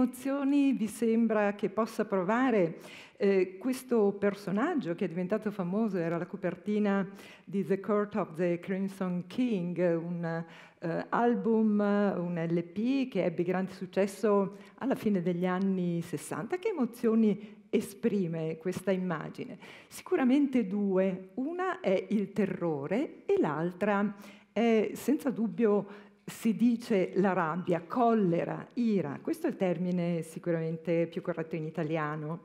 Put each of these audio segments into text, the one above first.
emozioni vi sembra che possa provare eh, questo personaggio che è diventato famoso, era la copertina di The Court of the Crimson King, un eh, album, un LP che ebbe grande successo alla fine degli anni 60. Che emozioni esprime questa immagine? Sicuramente due, una è il terrore e l'altra è senza dubbio si dice la rabbia, collera, ira, questo è il termine sicuramente più corretto in italiano.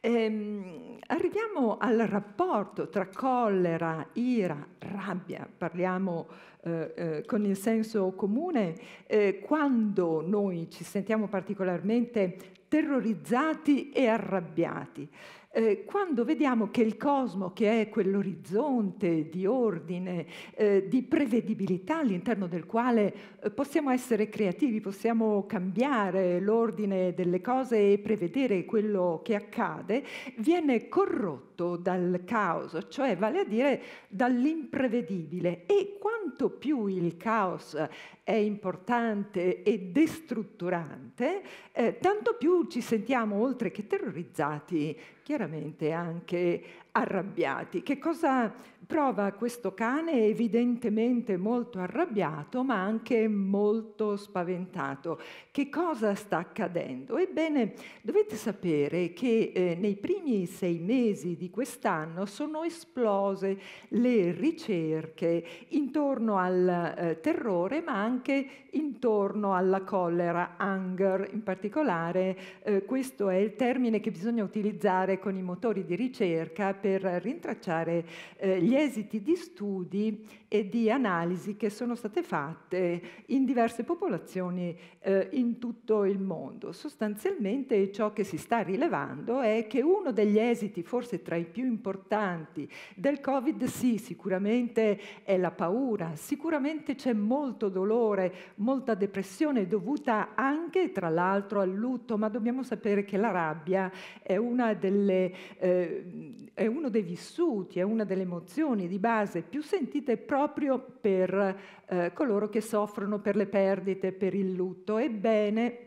Ehm, arriviamo al rapporto tra collera, ira, rabbia, parliamo eh, eh, con il senso comune, eh, quando noi ci sentiamo particolarmente terrorizzati e arrabbiati eh, quando vediamo che il cosmo, che è quell'orizzonte di ordine, eh, di prevedibilità all'interno del quale eh, possiamo essere creativi, possiamo cambiare l'ordine delle cose e prevedere quello che accade, viene corrotto dal caos, cioè vale a dire dall'imprevedibile. E quanto più il caos è importante e destrutturante, eh, tanto più ci sentiamo, oltre che terrorizzati, chiaramente anche arrabbiati. Che cosa prova questo cane evidentemente molto arrabbiato ma anche molto spaventato. Che cosa sta accadendo? Ebbene, dovete sapere che eh, nei primi sei mesi di quest'anno sono esplose le ricerche intorno al eh, terrore ma anche intorno alla collera, hunger in particolare. Eh, questo è il termine che bisogna utilizzare con i motori di ricerca per rintracciare eh, gli esiti di studi e di analisi che sono state fatte in diverse popolazioni eh, in tutto il mondo. Sostanzialmente ciò che si sta rilevando è che uno degli esiti, forse tra i più importanti del Covid, sì, sicuramente è la paura, sicuramente c'è molto dolore, molta depressione dovuta anche, tra l'altro, al lutto, ma dobbiamo sapere che la rabbia è, delle, eh, è uno dei vissuti, è una delle emozioni emozioni di base più sentite proprio per eh, coloro che soffrono per le perdite, per il lutto. Ebbene,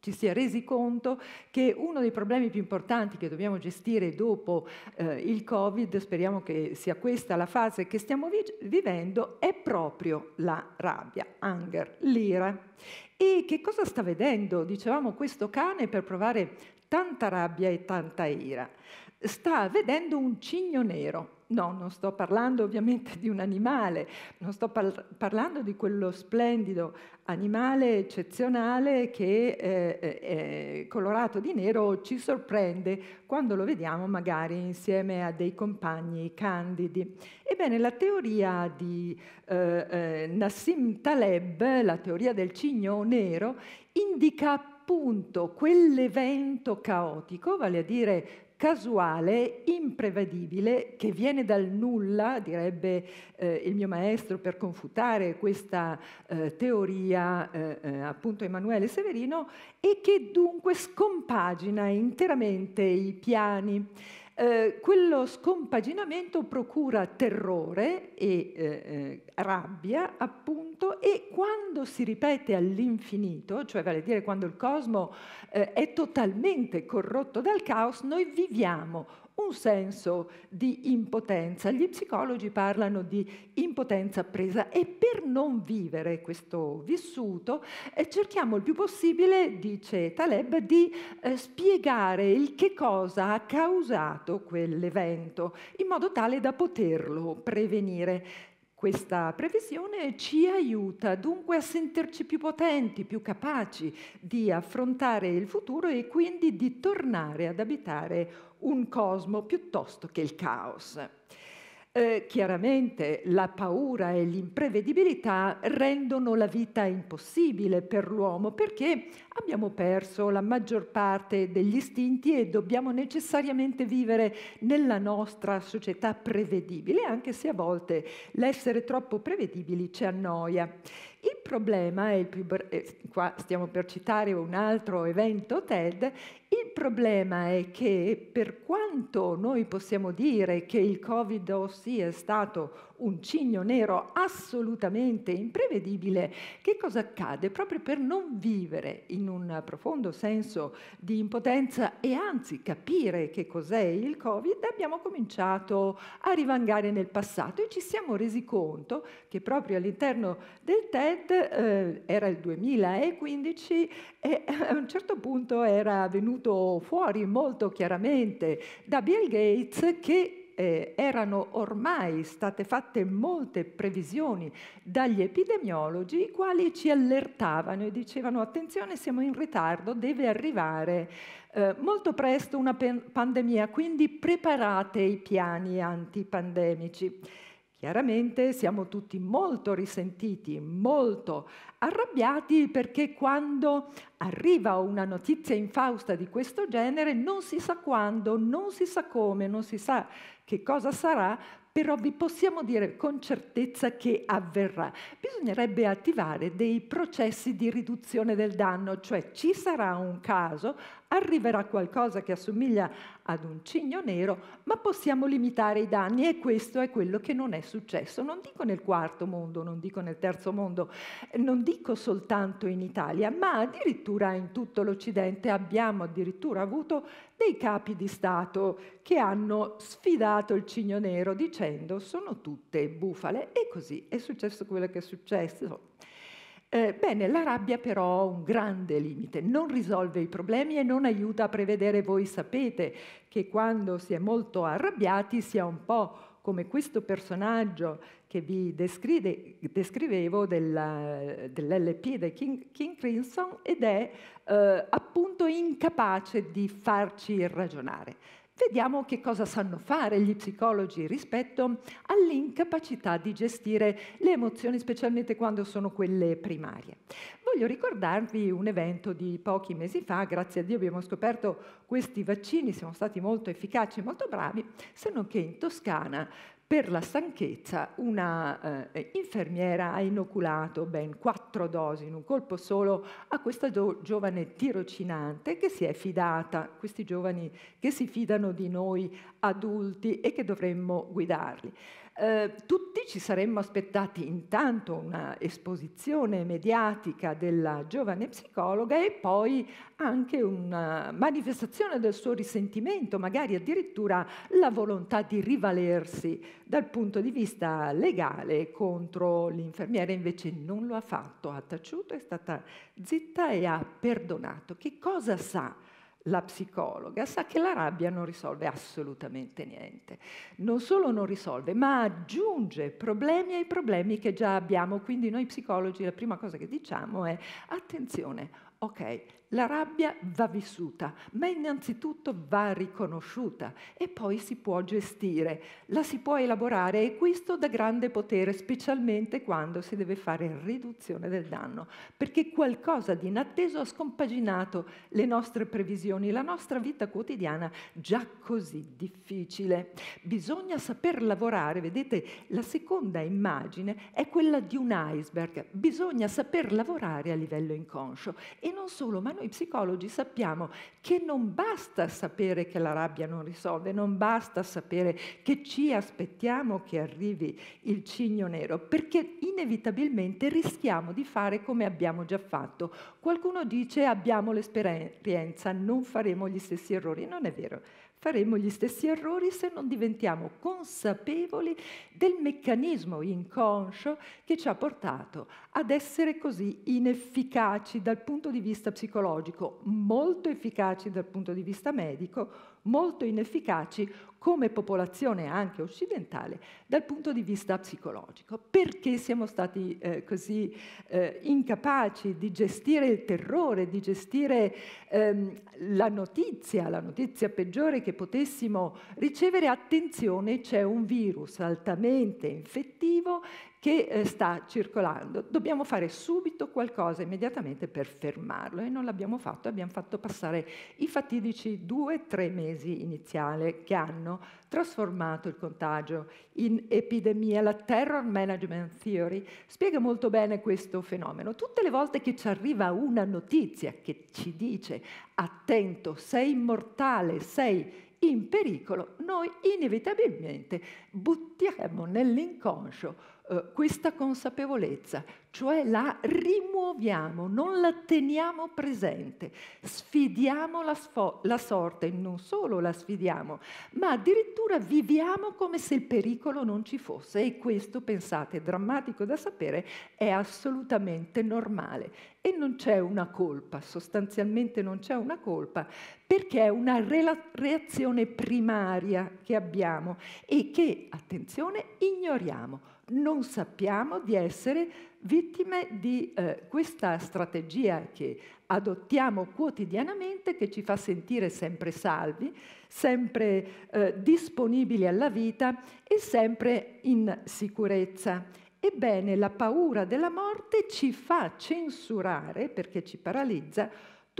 ci si è resi conto che uno dei problemi più importanti che dobbiamo gestire dopo eh, il Covid, speriamo che sia questa la fase che stiamo vi- vivendo, è proprio la rabbia, anger, l'ira. E che cosa sta vedendo? Dicevamo questo cane per provare tanta rabbia e tanta ira. Sta vedendo un cigno nero. No, non sto parlando ovviamente di un animale, non sto par- parlando di quello splendido animale eccezionale che eh, eh, eh colorato di nero ci sorprende quando lo vediamo magari insieme a dei compagni candidi. Ebbene, la teoria di eh, eh, Nassim Taleb, la teoria del cigno nero, indica appunto quell'evento caotico, vale a dire casuale, imprevedibile, che viene dal nulla, direbbe eh, il mio maestro per confutare questa eh, teoria, eh, eh appunto Emanuele Severino, e che dunque scompagina interamente i piani. Eh, quello scompaginamento procura terrore e eh, eh, rabbia, appunto, e quando si ripete all'infinito, cioè vale a dire quando il cosmo eh, è totalmente corrotto dal caos, noi viviamo un senso di impotenza. Gli psicologi parlano di impotenza presa e per non vivere questo vissuto eh, cerchiamo il più possibile, dice Taleb, di eh, spiegare il che cosa ha causato quell'evento in modo tale da poterlo prevenire. Questa previsione ci aiuta dunque a sentirci più potenti, più capaci di affrontare il futuro e quindi di tornare ad abitare un cosmo piuttosto che il caos. Eh, chiaramente la paura e l'imprevedibilità rendono la vita impossibile per l'uomo perché abbiamo perso la maggior parte degli istinti e dobbiamo necessariamente vivere nella nostra società prevedibile, anche se a volte l'essere troppo prevedibili ci annoia. Il problema, e eh, qua stiamo per citare un altro evento TED, il problema è che per quanto noi possiamo dire che il covid sia è stato un cigno nero assolutamente imprevedibile, che cosa accade proprio per non vivere in un profondo senso di impotenza e anzi capire che cos'è il Covid, abbiamo cominciato a rivangare nel passato e ci siamo resi conto che proprio all'interno del TED, eh, era il 2015, e eh, a un certo punto era venuto fuori molto chiaramente da Bill Gates che eh, erano ormai state fatte molte previsioni dagli epidemiologi, i quali ci allertavano e dicevano attenzione siamo in ritardo, deve arrivare eh, molto presto una pandemia, quindi preparate i piani antipandemici. Chiaramente siamo tutti molto risentiti, molto arrabbiati perché quando arriva una notizia infausta di questo genere non si sa quando, non si sa come, non si sa che cosa sarà, però vi possiamo dire con certezza che avverrà. Bisognerebbe attivare dei processi di riduzione del danno, cioè ci sarà un caso, arriverà qualcosa che assomiglia ad un cigno nero, ma possiamo limitare i danni e questo è quello che non è successo. Non dico nel quarto mondo, non dico nel terzo mondo, non dico soltanto in Italia, ma addirittura in tutto l'Occidente abbiamo addirittura avuto dei capi di Stato che hanno sfidato il cigno nero dicendo sono tutte bufale e così è successo quello che è successo. Eh, bene, la rabbia però ha un grande limite, non risolve i problemi e non aiuta a prevedere. Voi sapete che quando si è molto arrabbiati si è un po' come questo personaggio che vi descrive, descrivevo della, dell'LP del King, King, Crimson ed è eh, appunto incapace di farci ragionare. Vediamo che cosa sanno fare gli psicologi rispetto all'incapacità di gestire le emozioni, specialmente quando sono quelle primarie. Voglio ricordarvi un evento di pochi mesi fa, grazie a Dio abbiamo scoperto questi vaccini, siamo stati molto efficaci e molto bravi, se non che in Toscana per la stanchezza una eh, infermiera ha inoculato ben quattro dosi in un colpo solo a questa giovane tirocinante che si è fidata, questi giovani che si fidano di noi adulti e che dovremmo guidarli. Eh, tutti ci saremmo aspettati intanto una esposizione mediatica della giovane psicologa e poi anche una manifestazione del suo risentimento, magari addirittura la volontà di rivalersi dal punto di vista legale contro l'infermiera, invece non lo ha fatto, ha taciuto, è stata zitta e ha perdonato. Che cosa sa? la psicologa, sa che la rabbia non risolve assolutamente niente. Non solo non risolve, ma aggiunge problemi ai problemi che già abbiamo. Quindi noi psicologi la prima cosa che diciamo è attenzione, ok, la rabbia va vissuta, ma innanzitutto va riconosciuta e poi si può gestire, la si può elaborare e questo dà grande potere, specialmente quando si deve fare riduzione del danno, perché qualcosa di inatteso ha scompaginato le nostre previsioni, la nostra vita quotidiana già così difficile. Bisogna saper lavorare, vedete, la seconda immagine è quella di un iceberg, bisogna saper lavorare a livello inconscio e non solo, ma noi psicologi sappiamo che non basta sapere che la rabbia non risolve, non basta sapere che ci aspettiamo che arrivi il cigno nero, perché inevitabilmente rischiamo di fare come abbiamo già fatto. Qualcuno dice abbiamo l'esperienza, non faremo gli stessi errori. Non è vero, faremo gli stessi errori se non diventiamo consapevoli del meccanismo inconscio che ci ha portato ad essere così inefficaci dal punto di vista psicologico, molto efficaci dal punto di vista medico, molto inefficaci come popolazione anche occidentale dal punto di vista psicologico. Perché siamo stati eh, così eh, incapaci di gestire il terrore, di gestire ehm, la notizia, la notizia peggiore che che potessimo ricevere, attenzione, c'è un virus altamente infettivo che eh, sta circolando. Dobbiamo fare subito qualcosa immediatamente per fermarlo e non l'abbiamo fatto, abbiamo fatto passare i fatidici due o tre mesi iniziali che hanno trasformato il contagio in epidemia. La terror management theory spiega molto bene questo fenomeno. Tutte le volte che ci arriva una notizia che ci dice attento, sei mortale, sei in pericolo, noi inevitabilmente buttiamo nell'inconscio eh, questa consapevolezza, cioè la rimuoviamo, non la teniamo presente, sfidiamo la, sfo- la sorte, non solo la sfidiamo, ma addirittura viviamo come se il pericolo non ci fosse e questo, pensate, è drammatico da sapere, è assolutamente normale e non c'è una colpa, sostanzialmente non c'è una colpa, perché è una rela- reazione primaria che abbiamo e che, attenzione, ignoriamo non sappiamo di essere vittime di eh, questa strategia che adottiamo quotidianamente, che ci fa sentire sempre salvi, sempre eh, disponibili alla vita e sempre in sicurezza. Ebbene, la paura della morte ci fa censurare, perché ci paralizza,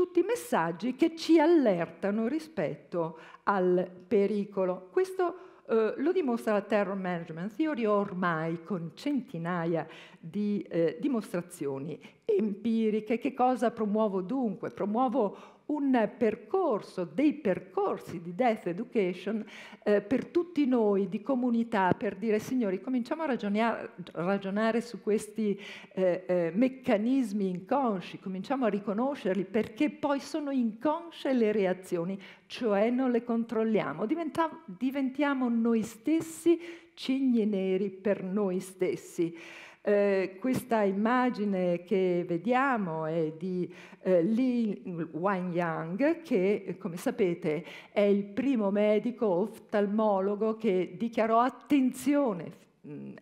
tutti messaggi che ci allertano rispetto al pericolo. Questo eh, lo dimostra la Terror Management Theory ormai con centinaia di eh, dimostrazioni empiriche. Che cosa promuovo dunque? Promuovo un percorso, dei percorsi di death education eh, per tutti noi, di comunità, per dire signori, cominciamo a ragionare, ragionare su questi eh, eh, meccanismi inconsci, cominciamo a riconoscerli perché poi sono inconsce le reazioni, cioè non le controlliamo, diventiamo, diventiamo noi stessi cigni neri per noi stessi. Eh, questa immagine che vediamo è di eh, Li Wanyang, che eh, come sapete è il primo medico oftalmologo che dichiarò attenzione,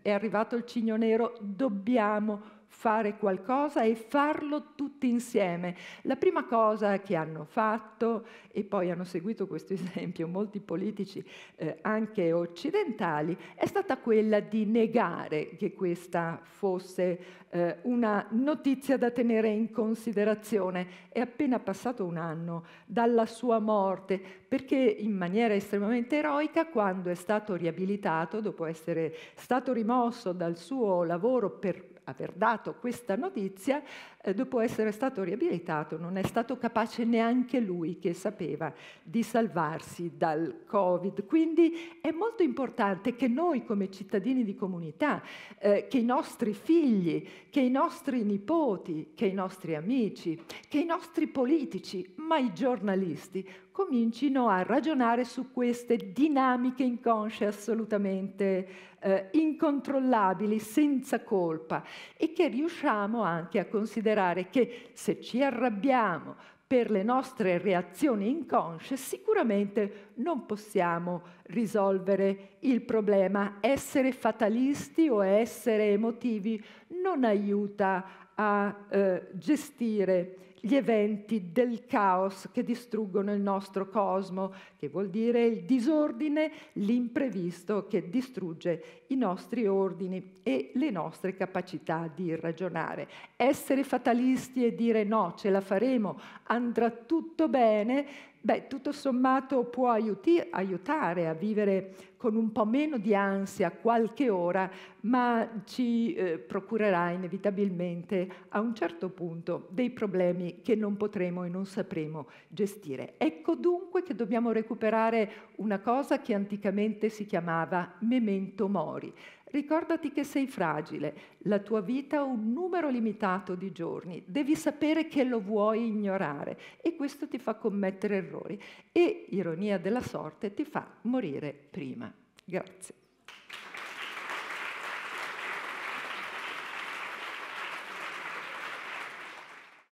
è arrivato il cigno nero, dobbiamo fare qualcosa e farlo tutti insieme. La prima cosa che hanno fatto, e poi hanno seguito questo esempio molti politici eh, anche occidentali, è stata quella di negare che questa fosse eh, una notizia da tenere in considerazione. È appena passato un anno dalla sua morte, perché in maniera estremamente eroica, quando è stato riabilitato, dopo essere stato rimosso dal suo lavoro per aver dato questa notizia, eh, dopo essere stato riabilitato, non è stato capace neanche lui che sapeva di salvarsi dal Covid. Quindi è molto importante che noi come cittadini di comunità, eh, che i nostri figli, che i nostri nipoti, che i nostri amici, che i nostri politici, ma i giornalisti, comincino a ragionare su queste dinamiche inconsce assolutamente eh, incontrollabili, senza colpa, e che riusciamo anche a considerare che se ci arrabbiamo per le nostre reazioni inconsce, sicuramente non possiamo risolvere il problema. Essere fatalisti o essere emotivi non aiuta a eh, gestire gli eventi del caos che distruggono il nostro cosmo, che vuol dire il disordine, l'imprevisto che distrugge i nostri ordini e le nostre capacità di ragionare. Essere fatalisti e dire no, ce la faremo, andrà tutto bene, beh, tutto sommato può aiuti- aiutare a vivere con un po' meno di ansia qualche ora, ma ci eh, procurerà inevitabilmente a un certo punto dei problemi che non potremo e non sapremo gestire. Ecco dunque che dobbiamo recuperare una cosa che anticamente si chiamava memento mori, Ricordati che sei fragile, la tua vita ha un numero limitato di giorni, devi sapere che lo vuoi ignorare e questo ti fa commettere errori e, ironia della sorte, ti fa morire prima. Grazie.